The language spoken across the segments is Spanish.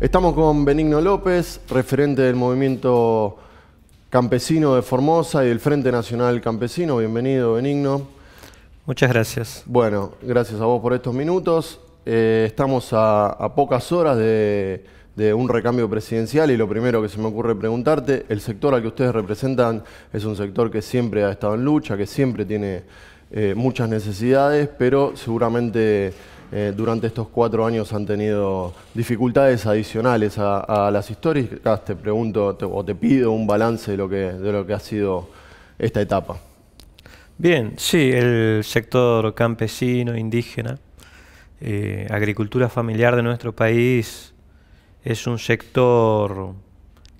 Estamos con Benigno López, referente del movimiento campesino de Formosa y del Frente Nacional Campesino. Bienvenido, Benigno. Muchas gracias. Bueno, gracias a vos por estos minutos. Eh, estamos a, pocas horas de, un recambio presidencial y lo primero que se me ocurre preguntarte, el sector al que ustedes representan es un sector que siempre ha estado en lucha, que siempre tiene eh, muchas necesidades, pero seguramente eh, durante estos cuatro años han tenido dificultades adicionales a, las históricas. Te pregunto o te pido un balance de lo, que, ha sido esta etapa. Bien, sí, el sector campesino, indígena, eh, agricultura familiar de nuestro país es un sector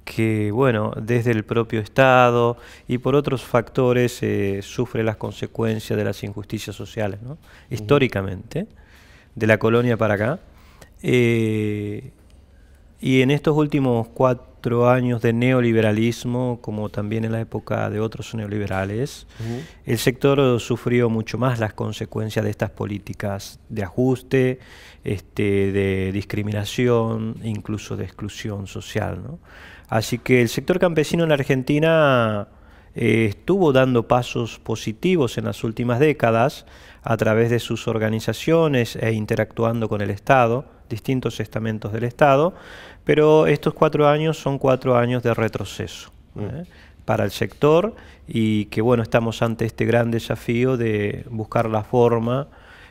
que, bueno, desde el propio Estado y por otros factores eh, sufre las consecuencias de las injusticias sociales, Históricamente de la colonia para acá. Eh, y en estos últimos cuatro años de neoliberalismo, como también en la época de otros neoliberales, el sector sufrió mucho más las consecuencias de estas políticas de ajuste, este, de discriminación, incluso de exclusión social. Así que el sector campesino en la Argentina eh, estuvo dando pasos positivos en las últimas décadas a través de sus organizaciones e interactuando con el Estado, distintos estamentos del Estado, pero estos cuatro años son cuatro años de retroceso. Mm. ¿eh? para el sector y que bueno, estamos ante este gran desafío de buscar la forma,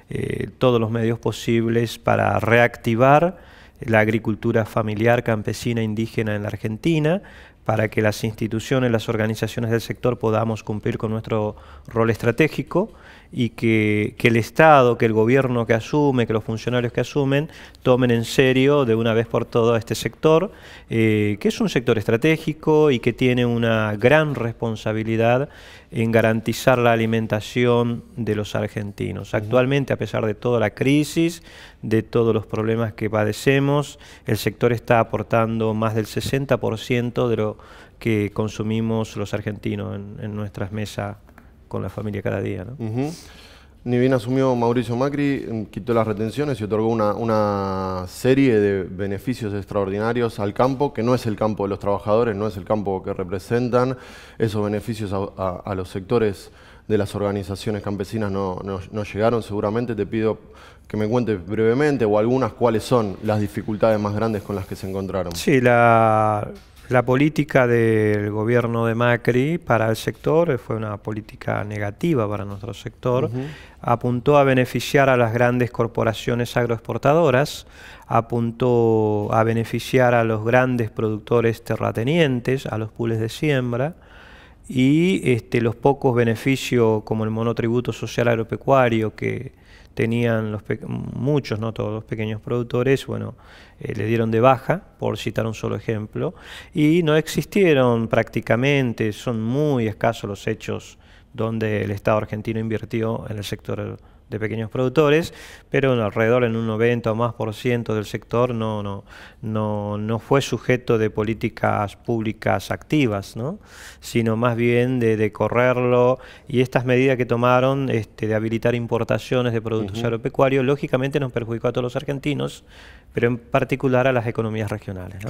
eh, todos los medios posibles para reactivar la agricultura familiar campesina e indígena en la Argentina, para que las instituciones, las organizaciones del sector podamos cumplir con nuestro rol estratégico y que, el Estado, que el gobierno que asume, que los funcionarios que asumen, tomen en serio de una vez por todas este sector, eh, que es un sector estratégico y que tiene una gran responsabilidad en garantizar la alimentación de los argentinos. Actualmente, a pesar de toda la crisis, de todos los problemas que padecemos, el sector está aportando más del 60% de lo que consumimos los argentinos en nuestras mesas con la familia cada día. ¿no? Ni bien asumió Mauricio Macri, mm, quitó las retenciones y otorgó una, serie de beneficios extraordinarios al campo, que no es el campo de los trabajadores, no es el campo que representan. Esos beneficios a, los sectores de las organizaciones campesinas no, no, llegaron. Seguramente te pido que me cuentes brevemente o algunas cuáles son las dificultades más grandes con las que se encontraron. Sí, la, la política del gobierno de Macri para el sector eh, fue una política negativa para nuestro sector. Apuntó a beneficiar a las grandes corporaciones agroexportadoras, apuntó a beneficiar a los grandes productores terratenientes, a los pules de siembra y este, los pocos beneficios como el monotributo social agropecuario que tenían los muchos, no todos, pequeños productores, bueno, eh, le dieron de baja, por citar un solo ejemplo, y no existieron prácticamente, son muy escasos los hechos donde el Estado argentino invirtió en el sector de pequeños productores, pero alrededor en un 90 o más por ciento del sector no, no, no, fue sujeto de políticas públicas activas, ¿no? sino más bien de, correrlo y estas medidas que tomaron este, de habilitar importaciones de productos agropecuarios, lógicamente nos perjudicó a todos los argentinos, pero en particular a las economías regionales.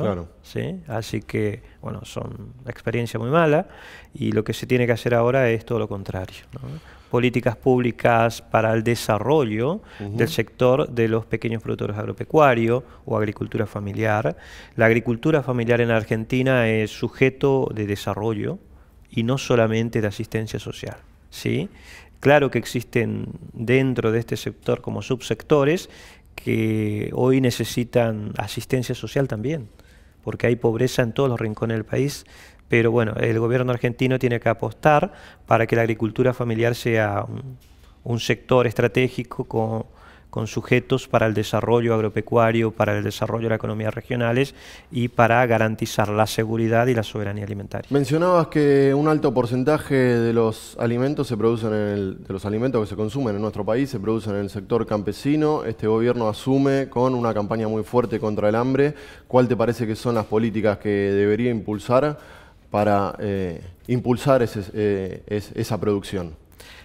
¿Sí? Así que, bueno, son una experiencia muy mala y lo que se tiene que hacer ahora es todo lo contrario. Políticas públicas para el desarrollo del sector de los pequeños productores agropecuarios o agricultura familiar. La agricultura familiar en Argentina es sujeto de desarrollo y no solamente de asistencia social. ¿sí? Claro que existen dentro de este sector como subsectores que hoy necesitan asistencia social también, porque hay pobreza en todos los rincones del país, pero bueno, el gobierno argentino tiene que apostar para que la agricultura familiar sea un, sector estratégico con, con sujetos para el desarrollo agropecuario, para el desarrollo de la economías regionales y para garantizar la seguridad y la soberanía alimentaria. Mencionabas que un alto porcentaje de los alimentos se producen el, de los alimentos que se consumen en nuestro país se producen en el sector campesino. Este gobierno asume con una campaña muy fuerte contra el hambre. ¿Cuál te parece que son las políticas que debería impulsar para eh, impulsar eh, esa producción?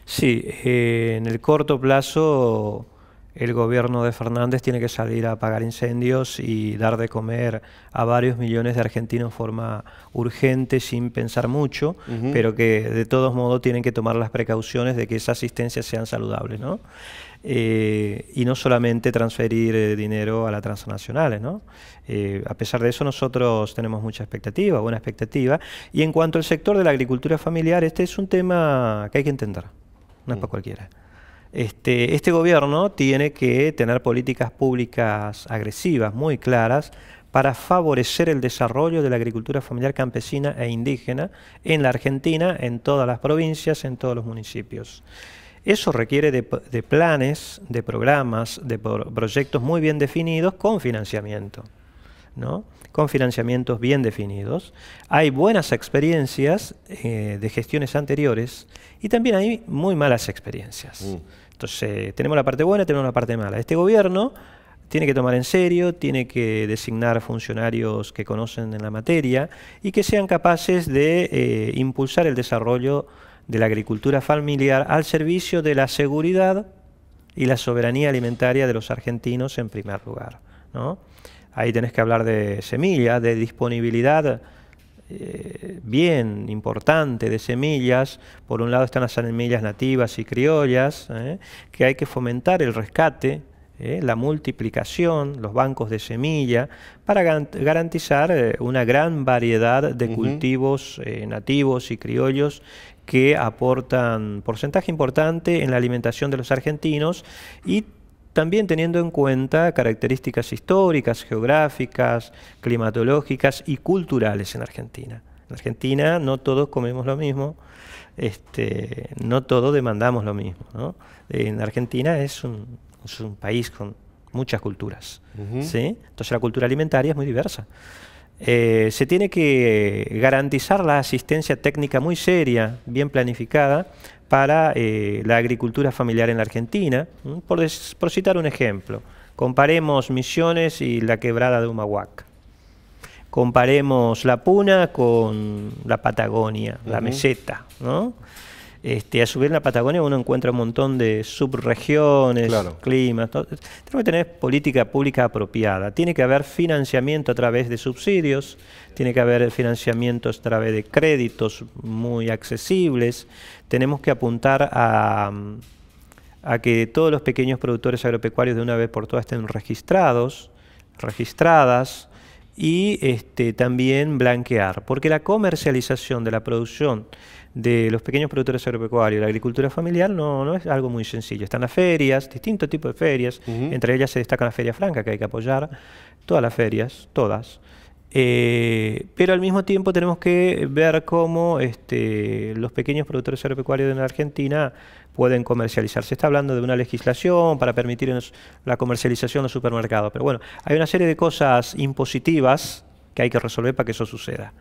Sí, eh, en el corto plazo el gobierno de Fernández tiene que salir a apagar incendios y dar de comer a varios millones de argentinos de forma urgente, sin pensar mucho, pero que de todos modos tienen que tomar las precauciones de que esas asistencias sean saludables, ¿no? Eh, y no solamente transferir eh, dinero a las transnacionales, ¿no? Eh, a pesar de eso, nosotros tenemos mucha expectativa, buena expectativa. Y en cuanto al sector de la agricultura familiar, este es un tema que hay que entender, no es mm. para cualquiera. Este, este, gobierno tiene que tener políticas públicas agresivas, muy claras, para favorecer el desarrollo de la agricultura familiar campesina e indígena en la Argentina, en todas las provincias, en todos los municipios. Eso requiere de, planes, de programas, de proyectos muy bien definidos con financiamiento. ¿no? con financiamientos bien definidos. Hay buenas experiencias eh, de gestiones anteriores y también hay muy malas experiencias. Mm. Entonces, eh, tenemos la parte buena, tenemos la parte mala. Este gobierno tiene que tomar en serio, tiene que designar funcionarios que conocen en la materia y que sean capaces de eh, impulsar el desarrollo de la agricultura familiar al servicio de la seguridad y la soberanía alimentaria de los argentinos en primer lugar. ¿no? Ahí tenés que hablar de semillas, de disponibilidad eh, bien importante de semillas. Por un lado están las semillas nativas y criollas, eh, que hay que fomentar el rescate, eh, la multiplicación, los bancos de semilla, para garantizar una gran variedad de cultivos nativos y criollos que aportan porcentaje importante en la alimentación de los argentinos y también teniendo en cuenta características históricas, geográficas, climatológicas y culturales en Argentina. En Argentina no todos comemos lo mismo, este, no todos demandamos lo mismo. En Argentina es un, país con muchas culturas. ¿sí? Entonces la cultura alimentaria es muy diversa. Eh, se tiene que garantizar la asistencia técnica muy seria, bien planificada, para eh, la agricultura familiar en la Argentina. Por, citar un ejemplo, comparemos Misiones y la quebrada de Humahuac, Comparemos la Puna con la Patagonia, la meseta, ¿no? Este, a subir en la Patagonia uno encuentra un montón de subregiones, climas. Tenemos que tener política pública apropiada. Tiene que haber financiamiento a través de subsidios, tiene que haber financiamiento a través de créditos muy accesibles. Tenemos que apuntar a a que todos los pequeños productores agropecuarios de una vez por todas estén registrados, registradas y este, también blanquear, porque la comercialización de la producción de los pequeños productores agropecuarios. La agricultura familiar no, no es algo muy sencillo. Están las ferias, distintos tipos de ferias, entre ellas se destaca la Feria Franca, que hay que apoyar, todas las ferias, todas. Eh, pero al mismo tiempo tenemos que ver cómo este, los pequeños productores agropecuarios de la Argentina pueden comercializar. Se está hablando de una legislación para permitir la comercialización en los supermercados, pero bueno, hay una serie de cosas impositivas que hay que resolver para que eso suceda.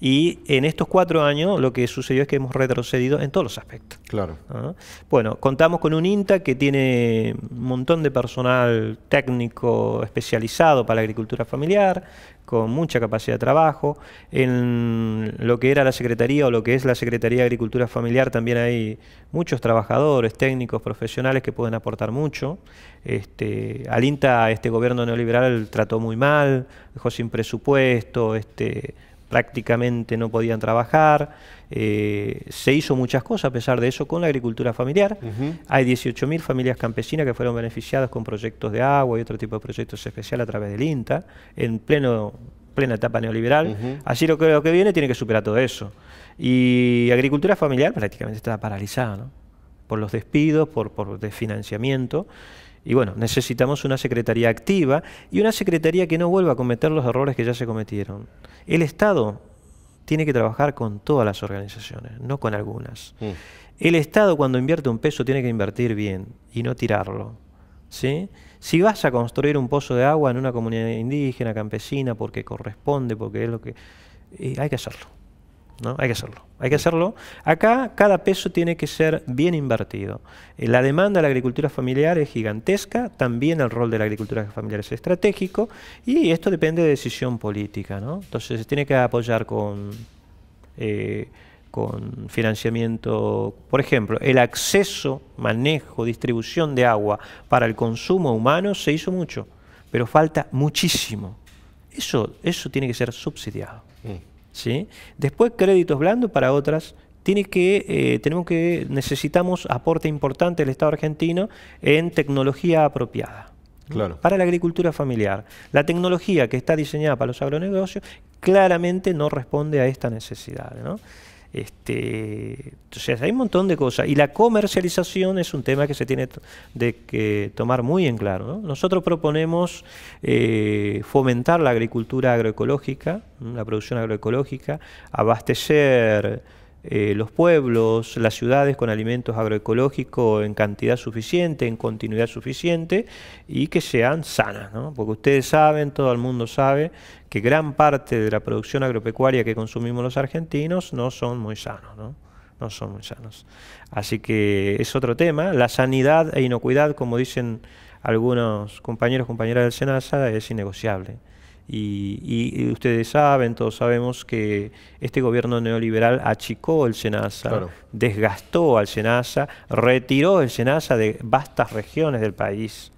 Y en estos cuatro años lo que sucedió es que hemos retrocedido en todos los aspectos. Claro. ¿Ah? Bueno, contamos con un INTA que tiene un montón de personal técnico especializado para la agricultura familiar, con mucha capacidad de trabajo. En lo que era la Secretaría o lo que es la Secretaría de Agricultura Familiar también hay muchos trabajadores, técnicos, profesionales que pueden aportar mucho. Este, al INTA este gobierno neoliberal trató muy mal, dejó sin presupuesto, este, prácticamente no podían trabajar, eh, se hizo muchas cosas a pesar de eso con la agricultura familiar. Hay 18.000 familias campesinas que fueron beneficiadas con proyectos de agua y otro tipo de proyectos especiales a través del INTA, en pleno, plena etapa neoliberal. Así lo creo que viene tiene que superar todo eso. Y agricultura familiar prácticamente está paralizada, por los despidos, por, por desfinanciamiento. Y bueno, necesitamos una secretaría activa y una secretaría que no vuelva a cometer los errores que ya se cometieron. El Estado tiene que trabajar con todas las organizaciones, no con algunas. Mm. El Estado cuando invierte un peso tiene que invertir bien y no tirarlo. ¿sí? Si vas a construir un pozo de agua en una comunidad indígena, campesina, porque corresponde, porque es lo que... Eh, hay que hacerlo. ¿no? Hay que hacerlo. Hay que hacerlo. Acá cada peso tiene que ser bien invertido. Eh, la demanda de la agricultura familiar es gigantesca, también el rol de la agricultura familiar es estratégico y esto depende de decisión política. ¿no? Entonces se tiene que apoyar con, eh, con financiamiento, por ejemplo, el acceso, manejo, distribución de agua para el consumo humano se hizo mucho, pero falta muchísimo. Eso, eso tiene que ser subsidiado. Mm. ¿sí? Después créditos blandos para otras. Eh, tenemos que, necesitamos aporte importante del Estado argentino en tecnología apropiada. para la agricultura familiar. La tecnología que está diseñada para los agronegocios claramente no responde a esta necesidad. Este, entonces hay un montón de cosas. Y la comercialización es un tema que se tiene de que tomar muy en claro. Nosotros proponemos eh, fomentar la agricultura agroecológica, la producción agroecológica, abastecer eh, los pueblos, las ciudades con alimentos agroecológicos en cantidad suficiente, en continuidad suficiente y que sean sanas, ¿no? porque ustedes saben, todo el mundo sabe que gran parte de la producción agropecuaria que consumimos los argentinos no son muy sanos. ¿no? no son muy sanos. Así que es otro tema. La sanidad e inocuidad, como dicen algunos compañeros, compañeras del SENASA, es innegociable. Y, ustedes saben, todos sabemos que este gobierno neoliberal achicó el SENASA, desgastó al SENASA, retiró el SENASA de vastas regiones del país.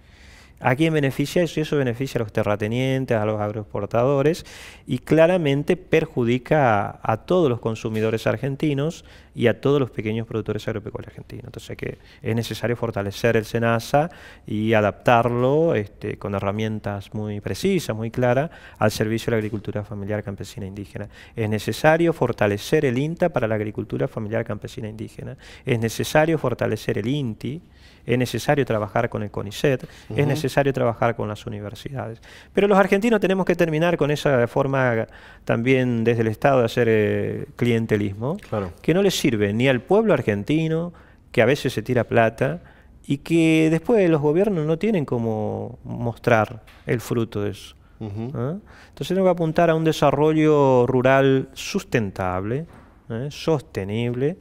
¿A quién beneficia eso? Eso beneficia a los terratenientes, a los agroexportadores y claramente perjudica a, todos los consumidores argentinos y a todos los pequeños productores agropecuarios argentinos. Entonces que es necesario fortalecer el SENASA y adaptarlo este, con herramientas muy precisas, muy claras, al servicio de la agricultura familiar campesina e indígena. Es necesario fortalecer el INTA para la agricultura familiar campesina e indígena. Es necesario fortalecer el INTI. Es necesario trabajar con el CONICET. Es necesario trabajar con las universidades. Pero los argentinos tenemos que terminar con esa forma también desde el Estado de hacer eh, clientelismo, claro. que no le sirve ni al pueblo argentino, que a veces se tira plata, y que después los gobiernos no tienen cómo mostrar el fruto de eso. ¿eh? Entonces tenemos que apuntar a un desarrollo rural sustentable, ¿eh? sostenible,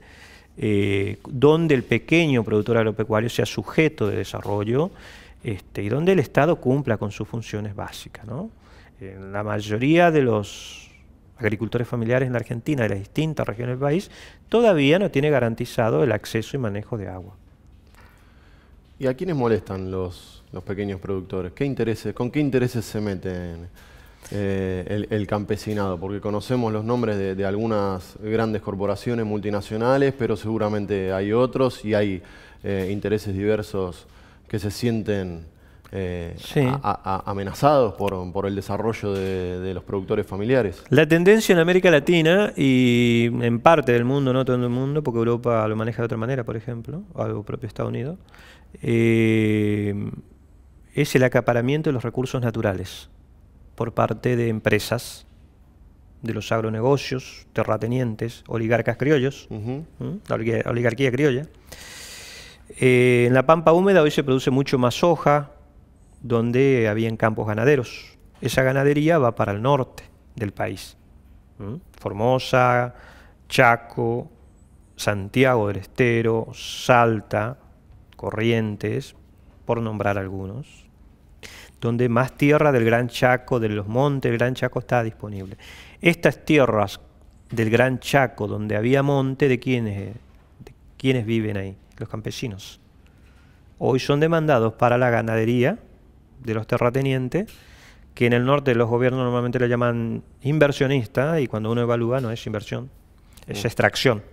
donde el pequeño productor agropecuario sea sujeto de desarrollo este, y donde el Estado cumpla con sus funciones básicas. ¿no? la mayoría de los agricultores familiares en la Argentina, de las distintas regiones del país, todavía no tiene garantizado el acceso y manejo de agua. ¿Y a quiénes molestan los, pequeños productores? ¿Qué intereses, ¿Con qué intereses se meten eh, el, campesinado? Porque conocemos los nombres de, algunas grandes corporaciones multinacionales, pero seguramente hay otros y hay eh, intereses diversos que se sienten eh, amenazados por, el desarrollo de, los productores familiares. La tendencia en América Latina y en parte del mundo, no todo el mundo, porque Europa lo maneja de otra manera, por ejemplo, o algo propio Estados Unidos, eh, es el acaparamiento de los recursos naturales por parte de empresas de los agronegocios, terratenientes, oligarcas criollos, la oligarquía criolla eh, en la pampa húmeda hoy se produce mucho más soja, donde habían campos ganaderos. Esa ganadería va para el norte del país. ¿Mm? Formosa, Chaco, Santiago del Estero, Salta, Corrientes, por nombrar algunos, donde más tierra del Gran Chaco, de los montes del Gran Chaco está disponible. Estas tierras del Gran Chaco, donde había monte, ¿de de quiénes viven ahí? los campesinos. Hoy son demandados para la ganadería de los terratenientes, que en el norte los gobiernos normalmente le llaman inversionista, y cuando uno evalúa no es inversión, es mm. extracción.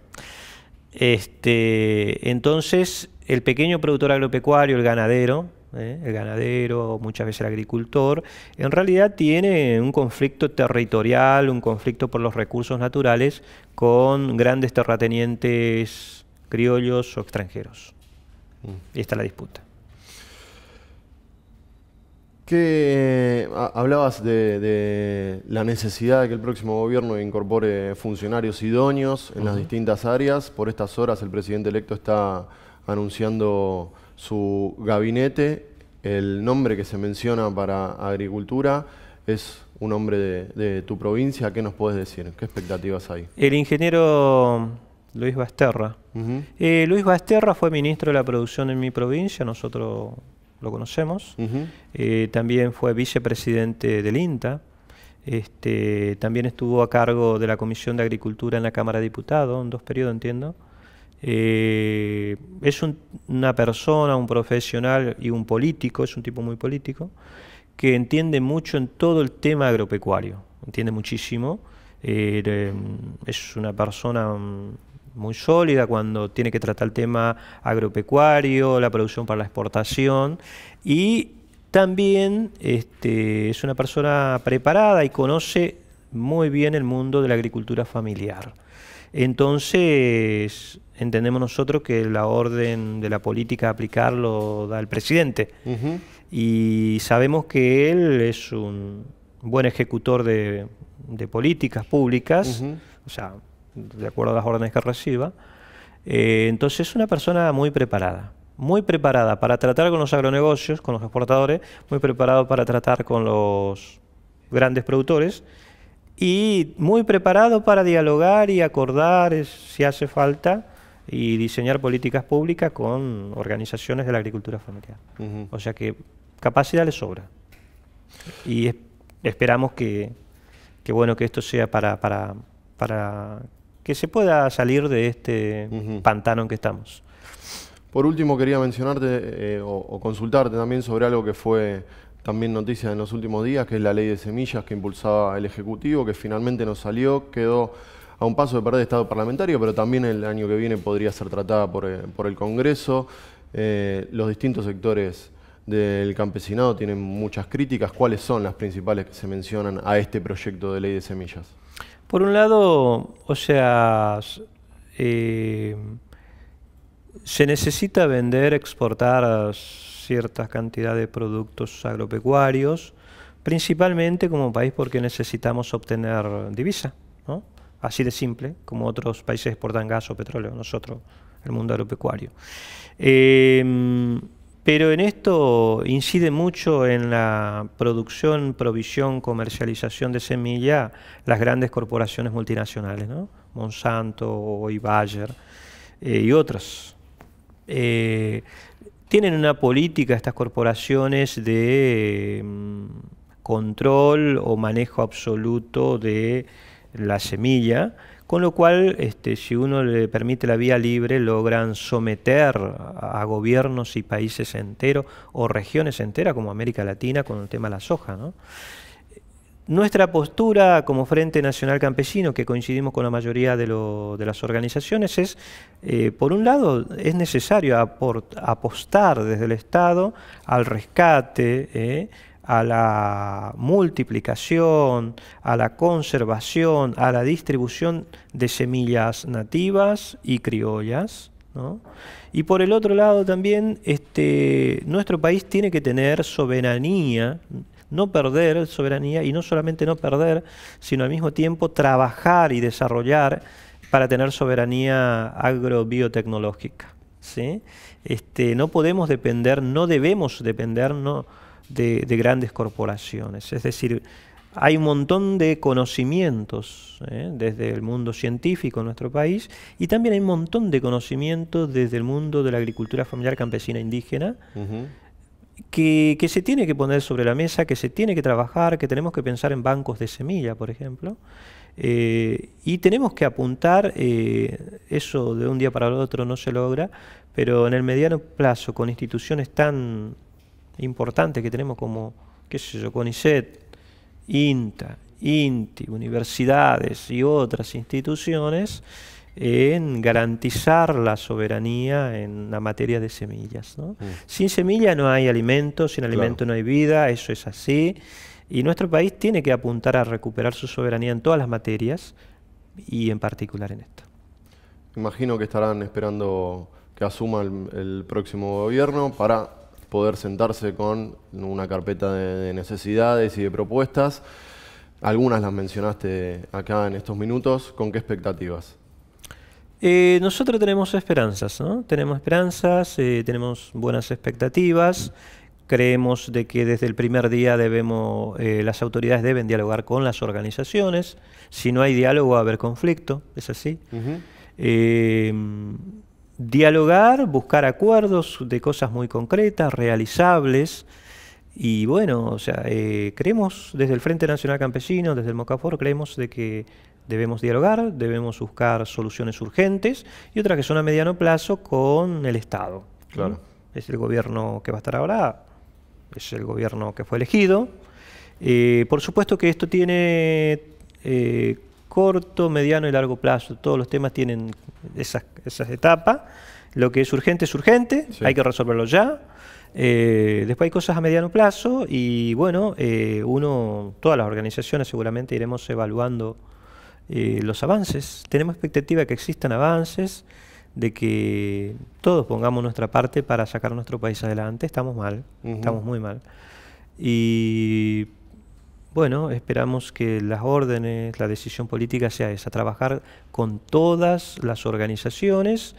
Este, entonces, el pequeño productor agropecuario, el ganadero, ¿eh? el ganadero, muchas veces el agricultor, en realidad tiene un conflicto territorial, un conflicto por los recursos naturales con grandes terratenientes criollos o extranjeros. Mm. Y está la disputa. Que eh, hablabas de, la necesidad de que el próximo gobierno incorpore funcionarios idóneos en las distintas áreas. Por estas horas el presidente electo está anunciando su gabinete. El nombre que se menciona para agricultura es un hombre de, de tu provincia. ¿Qué nos puedes decir? ¿Qué expectativas hay? El ingeniero Luis Basterra. Eh, Luis Basterra fue ministro de la producción en mi provincia, nosotros lo conocemos. Eh, también fue vicepresidente del INTA. Este, también estuvo a cargo de la Comisión de Agricultura en la Cámara de Diputados, en dos periodos entiendo. Eh, es una persona, un profesional y un político, es un tipo muy político, que entiende mucho en todo el tema agropecuario, entiende muchísimo. es una persona mm, muy sólida cuando tiene que tratar el tema agropecuario, la producción para la exportación y también este, es una persona preparada y conoce muy bien el mundo de la agricultura familiar. Entonces, entendemos nosotros que la orden de la política a aplicar da el presidente. Y sabemos que él es un buen ejecutor de, políticas públicas, o sea, de acuerdo a las órdenes que reciba. Eh, entonces es una persona muy preparada, muy preparada para tratar con los agronegocios, con los exportadores, muy preparado para tratar con los grandes productores y muy preparado para dialogar y acordar eh, si hace falta y diseñar políticas públicas con organizaciones de la agricultura familiar. O sea que capacidad le sobra. Y esperamos que, bueno que esto sea para, para que se pueda salir de este pantano en que estamos. Por último, quería mencionarte eh, o, consultarte también sobre algo que fue también noticia en los últimos días, que es la ley de semillas que impulsaba el Ejecutivo, que finalmente no salió, quedó a un paso de perder estado parlamentario, pero también el año que viene podría ser tratada por, eh, el Congreso. Eh, los distintos sectores del campesinado tienen muchas críticas. ¿Cuáles son las principales que se mencionan a este proyecto de ley de semillas? Por un lado, o sea, eh, se necesita vender, exportar ciertas cantidades de productos agropecuarios, principalmente como país porque necesitamos obtener divisa, así de simple, como otros países exportan gas o petróleo, nosotros, el mundo agropecuario. Eh, pero en esto incide mucho en la producción, provisión, comercialización de semilla las grandes corporaciones multinacionales, ¿no? Monsanto, y Bayer eh, y otras. Eh, tienen una política estas corporaciones de mm, control o manejo absoluto de la semilla con lo cual, este, si uno le permite la vía libre, logran someter a gobiernos y países enteros o regiones enteras, como América Latina, con el tema de la soja. Nuestra postura como Frente Nacional Campesino, que coincidimos con la mayoría de, las organizaciones, es, eh, por un lado, es necesario apostar desde el Estado al rescate. Eh, a la multiplicación, a la conservación, a la distribución de semillas nativas y criollas. Y por el otro lado también, este, nuestro país tiene que tener soberanía, no perder soberanía y no solamente no perder, sino al mismo tiempo trabajar y desarrollar para tener soberanía agrobiotecnológica. ¿sí? Este, no podemos depender, no debemos depender, no, de, grandes corporaciones. Es decir, hay un montón de conocimientos ¿eh? desde el mundo científico en nuestro país y también hay un montón de conocimientos desde el mundo de la agricultura familiar campesina indígena que, se tiene que poner sobre la mesa, que se tiene que trabajar, que tenemos que pensar en bancos de semilla, por ejemplo. Eh, y tenemos que apuntar, eh, eso de un día para el otro no se logra, pero en el mediano plazo, con instituciones tan Importante que tenemos como, qué sé yo, CONICET, INTA, INTI, universidades y otras instituciones en garantizar la soberanía en la materia de semillas. Mm. Sin semilla no hay alimento, sin alimento no hay vida, eso es así. Y nuestro país tiene que apuntar a recuperar su soberanía en todas las materias y en particular en esta. Imagino que estarán esperando que asuma el próximo gobierno para poder sentarse con una carpeta de, necesidades y de propuestas. Algunas las mencionaste acá en estos minutos. ¿Con qué expectativas? Eh, nosotros tenemos esperanzas, Tenemos esperanzas, eh, tenemos buenas expectativas. Creemos de que desde el primer día debemos, eh, las autoridades deben dialogar con las organizaciones. Si no hay diálogo va a haber conflicto, es así dialogar, buscar acuerdos de cosas muy concretas, realizables. Y bueno, o sea, eh, creemos desde el Frente Nacional Campesino, desde el MOCAFOR, creemos de que debemos dialogar, debemos buscar soluciones urgentes y otras que son a mediano plazo con el Estado. Claro. Es el gobierno que va a estar ahora, es el gobierno que fue elegido. Eh, por supuesto que esto tiene eh, corto, mediano y largo plazo. Todos los temas tienen esas, etapas. Lo que es urgente es urgente, hay que resolverlo ya. Eh, después hay cosas a mediano plazo y bueno, eh, uno, todas las organizaciones seguramente iremos evaluando eh, los avances. Tenemos expectativa de que existan avances, de que todos pongamos nuestra parte para sacar nuestro país adelante. Estamos mal, estamos muy mal. Y bueno, esperamos que las órdenes, la decisión política sea esa, trabajar con todas las organizaciones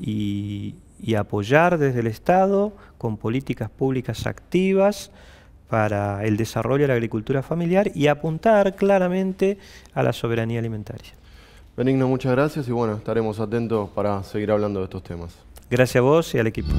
y, apoyar desde el Estado con políticas públicas activas para el desarrollo de la agricultura familiar y apuntar claramente a la soberanía alimentaria. Benigno, muchas gracias y bueno, estaremos atentos para seguir hablando de estos temas. Gracias a vos y al equipo.